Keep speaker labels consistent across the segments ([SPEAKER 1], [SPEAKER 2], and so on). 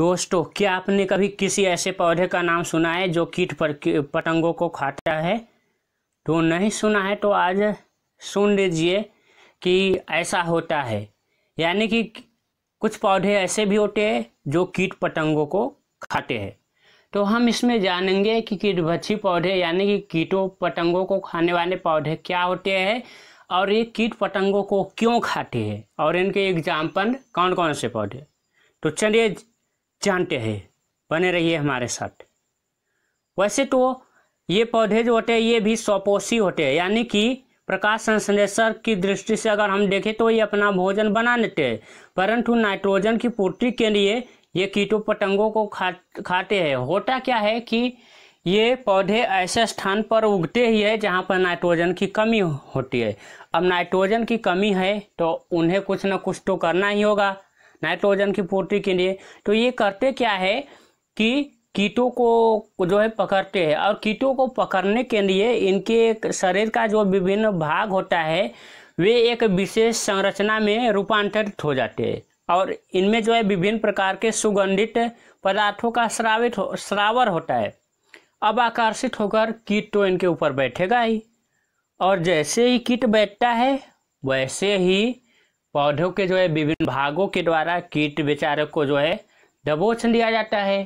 [SPEAKER 1] दोस्तों क्या आपने कभी किसी ऐसे पौधे का नाम सुना है जो कीट पर पतंगों को खाता है तो नहीं सुना है तो आज सुन लीजिए कि ऐसा होता है यानी कि कुछ पौधे ऐसे भी होते हैं जो कीट पतंगों को खाते हैं तो हम इसमें जानेंगे कि कीटभक्षी पौधे यानी कि कीटों पतंगों को खाने वाले पौधे क्या होते हैं और ये कीट पतंगों को क्यों खाते हैं और इनके एग्जाम्पल कौन कौन से पौधे तो चलिए जानते हैं बने रहिए हमारे साथ वैसे तो ये पौधे जो होते हैं ये भी स्वपोषी होते हैं यानी कि प्रकाश संश्लेषण की दृष्टि से अगर हम देखें तो ये अपना भोजन बना लेते हैं परंतु नाइट्रोजन की पूर्ति के लिए ये कीटों पतंगों को खा खाते हैं होता क्या है कि ये पौधे ऐसे स्थान पर उगते ही है जहाँ पर नाइट्रोजन की कमी होती है अब नाइट्रोजन की कमी है तो उन्हें कुछ ना कुछ तो करना ही होगा नाइट्रोजन की पूर्ति के लिए तो ये करते क्या है कि कीटों को जो है पकड़ते हैं और कीटों को पकड़ने के लिए इनके शरीर का जो विभिन्न भाग होता है वे एक विशेष संरचना में रूपांतरित हो जाते हैं और इनमें जो है विभिन्न प्रकार के सुगंधित पदार्थों का श्रावित हो, श्रावर होता है अब आकर्षित होकर कीट तो इनके ऊपर बैठेगा ही और जैसे ही कीट बैठता है वैसे ही पौधों के जो है विभिन्न भागों के द्वारा कीट बेचारक को जो है दबोच लिया जाता है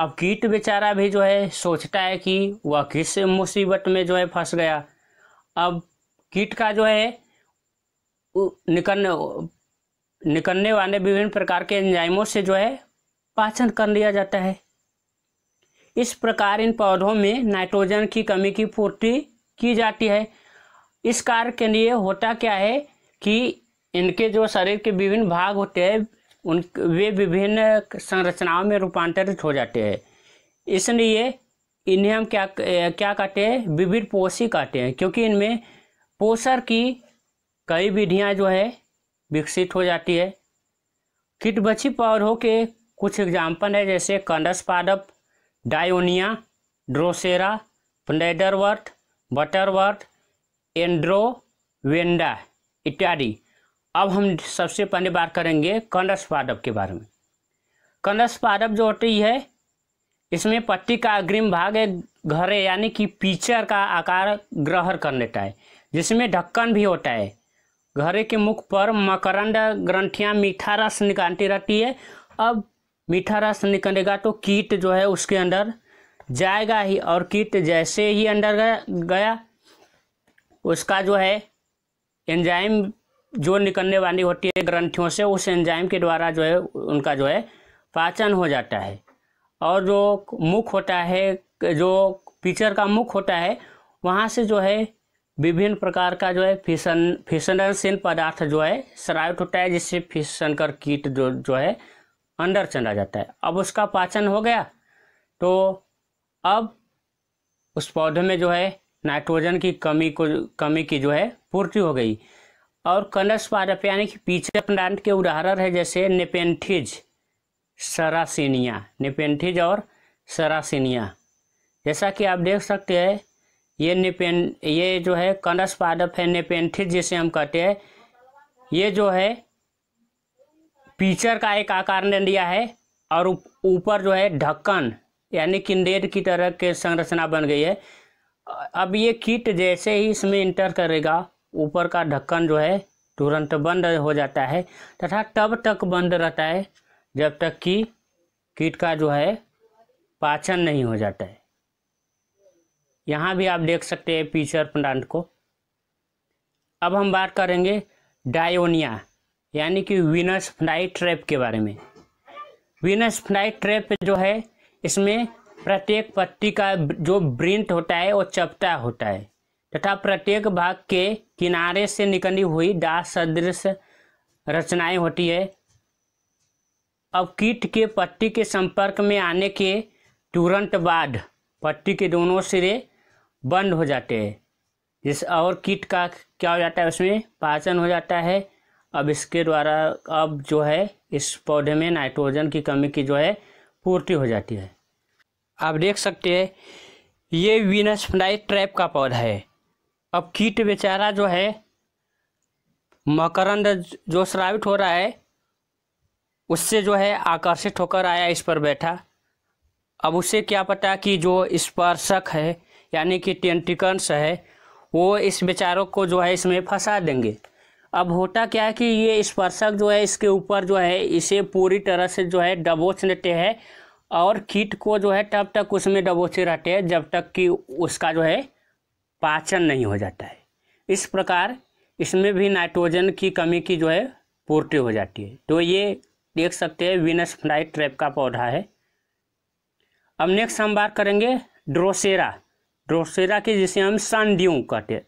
[SPEAKER 1] अब कीट बेचारा भी जो है सोचता है कि वह किस मुसीबत में जो है फंस गया अब कीट का जो है निकलने निकलने वाले विभिन्न प्रकार के एंजाइमों से जो है पाचन कर लिया जाता है इस प्रकार इन पौधों में नाइट्रोजन की कमी की पूर्ति की जाती है इस कार्य के लिए होता क्या है कि इनके जो शरीर के विभिन्न भाग होते हैं उन वे विभिन्न संरचनाओं में रूपांतरित हो जाते हैं इसलिए इन्हें हम क्या क्या कहते हैं विभिन्न पोषी कहते हैं क्योंकि इनमें पोषण की कई विधियां जो है विकसित हो जाती है किटबछी पौधों के कुछ एग्जाम्पल है जैसे कंडस पादप Dionaea Drosera bladderwort butterwort Aldrovanda इत्यादि अब हम सबसे पहले बात करेंगे कंडस पादप के बारे में कंडस पादप जो होती है इसमें पत्ती का अग्रिम भाग एक घरे यानी कि पीचर का आकार ग्रहण कर लेता है जिसमें ढक्कन भी होता है घरे के मुख पर मकरंड ग्रंथियाँ मीठा रस निकालती रहती है अब मीठा रस निकलेगा तो कीट जो है उसके अंदर जाएगा ही और कीट जैसे ही अंदर गया उसका जो है एंजाइम जो निकलने वाली होती है ग्रंथियों से उस एंजाइम के द्वारा जो है उनका जो है पाचन हो जाता है और जो मुख होता है जो पीचर का मुख होता है वहाँ से जो है विभिन्न प्रकार का जो है फिसन फिसनशील पदार्थ जो है स्रावित होता है जिससे फिसन कर कीट जो जो है अंदर चला जाता है अब उसका पाचन हो गया तो अब उस पौधे में जो है नाइट्रोजन की कमी को कमी की जो है पूर्ति हो गई और कनस पादप यानी कि पीछे प्लांट के उदाहरण है जैसे नेपेंथिज सरासिनिया नेपेंथिज और सरासिनिया जैसा कि आप देख सकते हैं ये नेपेन ये जो है कनस पादप है नेपेंथिज जिसे हम कहते हैं ये जो है पीचर का एक आकार ने लिया है और ऊपर जो है ढक्कन यानी कि किंडेड की तरह के संरचना बन गई है अब ये कीट जैसे ही इसमें इंटर करेगा ऊपर का ढक्कन जो है तुरंत बंद हो जाता है तथा तब तक बंद रहता है जब तक कि कीट का जो है पाचन नहीं हो जाता है यहाँ भी आप देख सकते हैं पीचर प्लांट को अब हम बात करेंगे डायोनिया यानी कि विनस फ्लाई ट्रैप के बारे में विनस फ्लाई ट्रैप जो है इसमें प्रत्येक पत्ती का जो ब्रिंट होता है वो चपटा होता है तथा प्रत्येक भाग के किनारे से निकली हुई डास सदृश रचनाएं होती है अब कीट के पत्ती के संपर्क में आने के तुरंत बाद पट्टी के दोनों सिरे बंद हो जाते हैं जिस और कीट का क्या हो जाता है उसमें पाचन हो जाता है अब इसके द्वारा अब जो है इस पौधे में नाइट्रोजन की कमी की जो है पूर्ति हो जाती है आप देख सकते हैं ये वीनस फ्लाई ट्रैप का पौधा है अब कीट बेचारा जो है मकरंद जो श्रावित हो रहा है उससे जो है आकर्षित होकर आया इस पर बैठा अब उसे क्या पता कि जो स्पर्शक है यानी कि टेंटिकन्स है वो इस बेचारों को जो है इसमें फंसा देंगे अब होता क्या है कि ये स्पर्शक जो है इसके ऊपर जो है इसे पूरी तरह से जो है डबोच लेते हैं और कीट को जो है तब तक उसमें डबोचे रहते हैं जब तक कि उसका जो है पाचन नहीं हो जाता है इस प्रकार इसमें भी नाइट्रोजन की कमी की जो है पूर्ति हो जाती है तो ये देख सकते हैं विनस फ्लाइट ट्रैप का पौधा है अब नेक्स्ट हम बात करेंगे ड्रोसेरा ड्रोसेरा के जिसे हम सनड्यू कहते हैं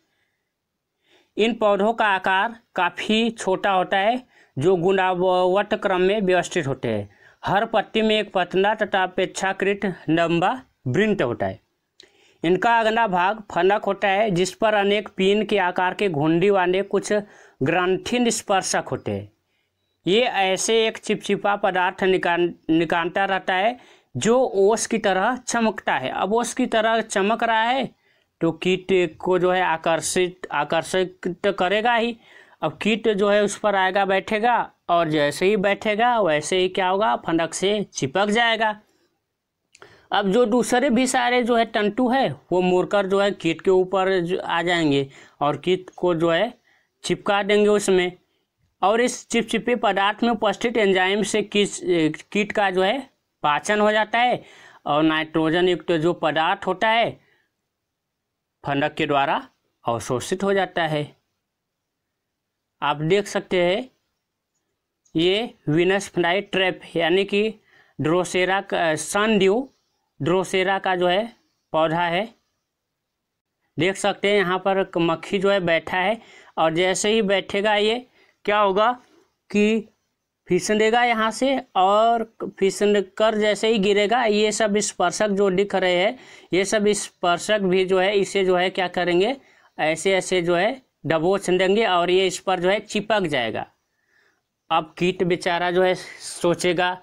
[SPEAKER 1] इन पौधों का आकार काफ़ी छोटा होता है जो गुणावट क्रम में व्यवस्थित होते हैं हर पत्ती में एक पतला तथा अपेक्षाकृत लंबा वृंत होता है इनका अगला भाग फनक होता है जिस पर अनेक पीन के आकार के घुंडी वाले कुछ ग्रंथिन स्पर्शक होते हैं ये ऐसे एक चिपचिपा पदार्थ निकाल निकालता रहता है जो ओस की तरह चमकता है अब ओस की तरह चमक रहा है तो कीट को जो है आकर्षित आकर्षित करेगा ही अब कीट जो है उस पर आएगा बैठेगा और जैसे ही बैठेगा वैसे ही क्या होगा फनक से चिपक जाएगा अब जो दूसरे भी सारे जो है टंटू है वो मुड़कर जो है कीट के ऊपर आ जाएंगे और कीट को जो है चिपका देंगे उसमें और इस चिपचिपे पदार्थ में उपस्थित एंजाइम से कीट कीट का जो है पाचन हो जाता है और नाइट्रोजन युक्त जो पदार्थ होता है फंडक के द्वारा अवशोषित हो जाता है आप देख सकते हैं ये विनस फ्लाई ट्रैप यानी कि ड्रोसेरा सनड्यू ड्रोसेरा का जो है पौधा है देख सकते हैं यहाँ पर मक्खी जो है बैठा है और जैसे ही बैठेगा ये क्या होगा कि देगा यहाँ से और फिसन कर जैसे ही गिरेगा ये सब स्पर्शक जो दिख रहे हैं ये सब स्पर्शक भी जो है इसे जो है क्या करेंगे ऐसे ऐसे जो है डबोच देंगे और ये इस पर जो है चिपक जाएगा अब कीट बेचारा जो है सोचेगा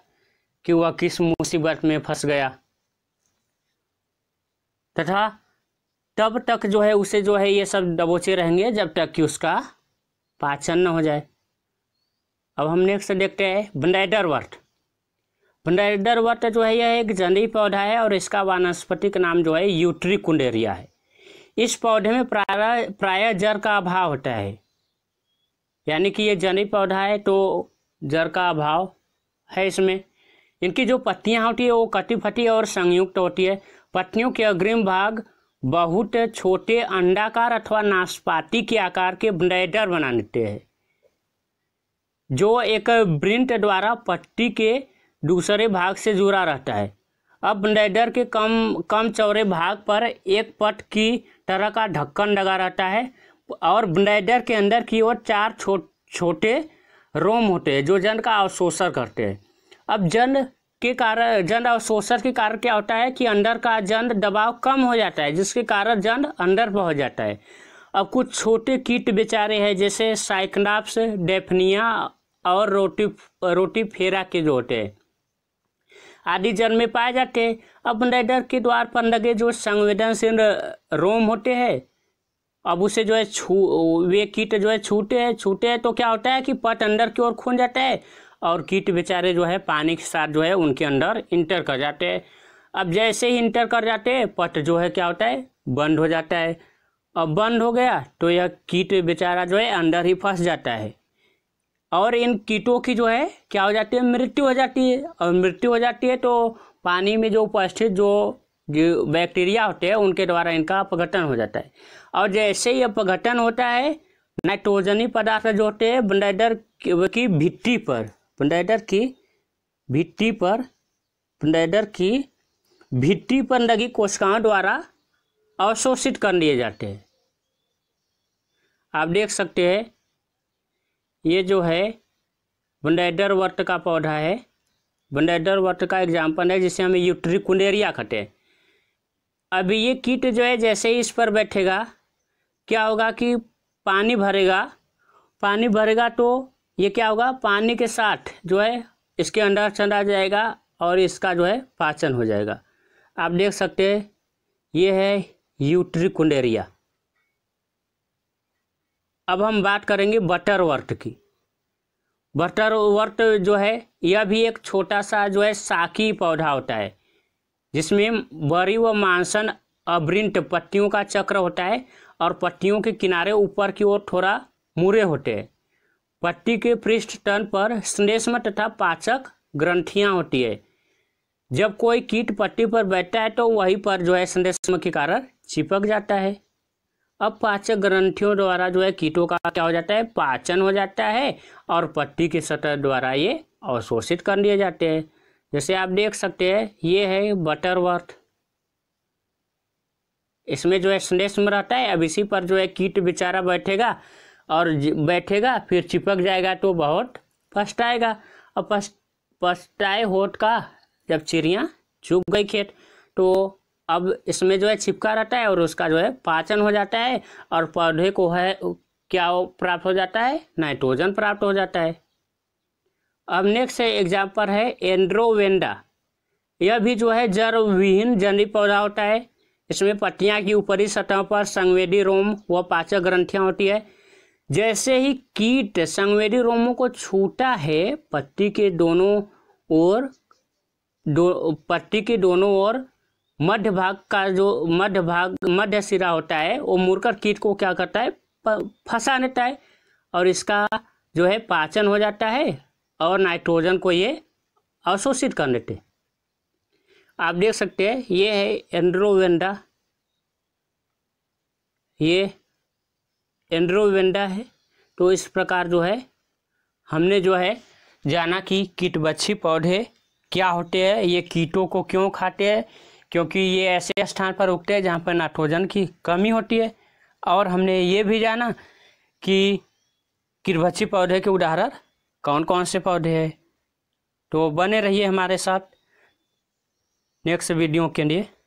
[SPEAKER 1] कि वह किस मुसीबत में फंस गया तथा तब तक जो है उसे जो है ये सब दबोचे रहेंगे जब तक कि उसका पाचन न हो जाए अब हम नेक्स्ट देखते हैं बंडाइडर वर्ट बंडाइडर वर्ट जो है यह एक जंगली पौधा है और इसका वानस्पतिक नाम जो है यूट्री कुंडेरिया है इस पौधे में प्राय प्राय जर का अभाव होता है यानी कि ये जंगली पौधा है तो जर का अभाव है इसमें इनकी जो पत्तियाँ होती है वो कटी फटी और संयुक्त होती है पत्नियों के अग्रिम भाग बहुत छोटे अंडाकार अथवा नाशपाती के आकार के ब्लैडर बना लेते हैं जो एक ब्रिंट द्वारा पट्टी के दूसरे भाग से जुड़ा रहता है अब ब्लैडर के कम कम चौड़े भाग पर एक पट की तरह का ढक्कन लगा रहता है और ब्लैडर के अंदर की ओर चार छो, छोटे रोम होते हैं जो जन का अवशोषण करते हैं अब जन के कारण और अवशोषण के कारण क्या होता है कि अंडर का जंड दबाव कम हो जाता है जिसके कारण जंद अंडर पहुँच जाता है अब कुछ छोटे कीट बेचारे हैं जैसे साइकनाप्स डेफनिया और रोटी रोटी फेरा के जो होते आदि जन्म में पाए जाते हैं अब नैडर के द्वार पर लगे जो संवेदनशील रोम होते हैं अब उसे जो है छू वे कीट जो है छूटे हैं छूटे हैं तो क्या होता है कि पट अंदर की ओर खून जाता है और कीट बेचारे जो है पानी के साथ जो है उनके अंदर इंटर कर जाते हैं अब जैसे ही इंटर कर जाते हैं पट जो है क्या होता है बंद हो जाता है अब बंद हो गया तो यह कीट बेचारा जो है अंदर ही फंस जाता है और इन कीटों की जो है क्या हो जाती है मृत्यु हो जाती है और मृत्यु हो जाती है तो पानी में जो उपस्थित जो जो बैक्टीरिया होते हैं उनके द्वारा इनका अपघटन हो जाता है और जैसे ही अपघटन होता है नाइट्रोजनी पदार्थ जो होते हैं ब्लैडर की भिट्टी पर पंडाइडर की भिट्टी पर पंडाइडर की भिट्टी पर लगी कोशिकाओं द्वारा अवशोषित कर लिए जाते हैं आप देख सकते हैं ये जो है बंडाइडर वर्ट का पौधा है बंडाइडर वर्ट का एग्जाम्पल है जिसे हम यूट्रिकुनेरिया कहते हैं अभी ये कीट जो है जैसे ही इस पर बैठेगा क्या होगा कि पानी भरेगा पानी भरेगा तो ये क्या होगा पानी के साथ जो है इसके अंदर आ जाएगा और इसका जो है पाचन हो जाएगा आप देख सकते हैं ये है यूट्रिकुंडेरिया अब हम बात करेंगे बटरवर्थ की बटरवर्थ जो है यह भी एक छोटा सा जो है साकी पौधा होता है जिसमें बरी व मांसन अभ्रिंट पत्तियों का चक्र होता है और पत्तियों के किनारे ऊपर की ओर थोड़ा मुरे होते हैं पत्ती के पृष्ठ तल पर श्लेष्म तथा पाचक ग्रंथियां होती है जब कोई कीट पत्ती पर बैठता है तो वहीं पर जो है श्लेष्म के कारण चिपक जाता है अब पाचक ग्रंथियों द्वारा जो है कीटों का क्या हो जाता है पाचन हो जाता है और पत्ती के सतह द्वारा ये अवशोषित कर लिए जाते हैं जैसे आप देख सकते हैं ये है बटरवर्थ इसमें जो है में रहता है अब इसी पर जो है कीट बेचारा बैठेगा और बैठेगा फिर चिपक जाएगा तो बहुत पछताएगा और पछताए होठ का जब चिड़िया चुप गई खेत तो अब इसमें जो है छिपका रहता है और उसका जो है पाचन हो जाता है और पौधे को है क्या प्राप्त हो जाता है नाइट्रोजन प्राप्त हो जाता है अब नेक्स्ट एग्जाम्पल है एंड्रोवेंडा यह भी जो है जड़ विहीन जनी पौधा होता है इसमें पत्तियां की ऊपरी सतह पर संवेदी रोम व पाचक ग्रंथियां होती है जैसे ही कीट संवेदी रोमों को छूटा है पत्ती के दोनों ओर दो, पत्ती के दोनों ओर मध्य भाग का जो मध्य भाग मध्य सिरा होता है वो मुड़कर कीट को क्या करता है फंसा देता है और इसका जो है पाचन हो जाता है और नाइट्रोजन को ये अवशोषित कर लेते आप देख सकते हैं ये है एंड्रोवेंडा ये एंड्रोवेंडा है तो इस प्रकार जो है हमने जो है जाना कि कीटबच्छी पौधे क्या होते हैं ये कीटों को क्यों खाते हैं क्योंकि ये ऐसे स्थान पर उगते हैं जहाँ पर नाइट्रोजन की कमी होती है और हमने ये भी जाना कि कीटबच्छी पौधे के उदाहरण कौन कौन से पौधे हैं तो बने रहिए हमारे साथ नेक्स्ट वीडियो के लिए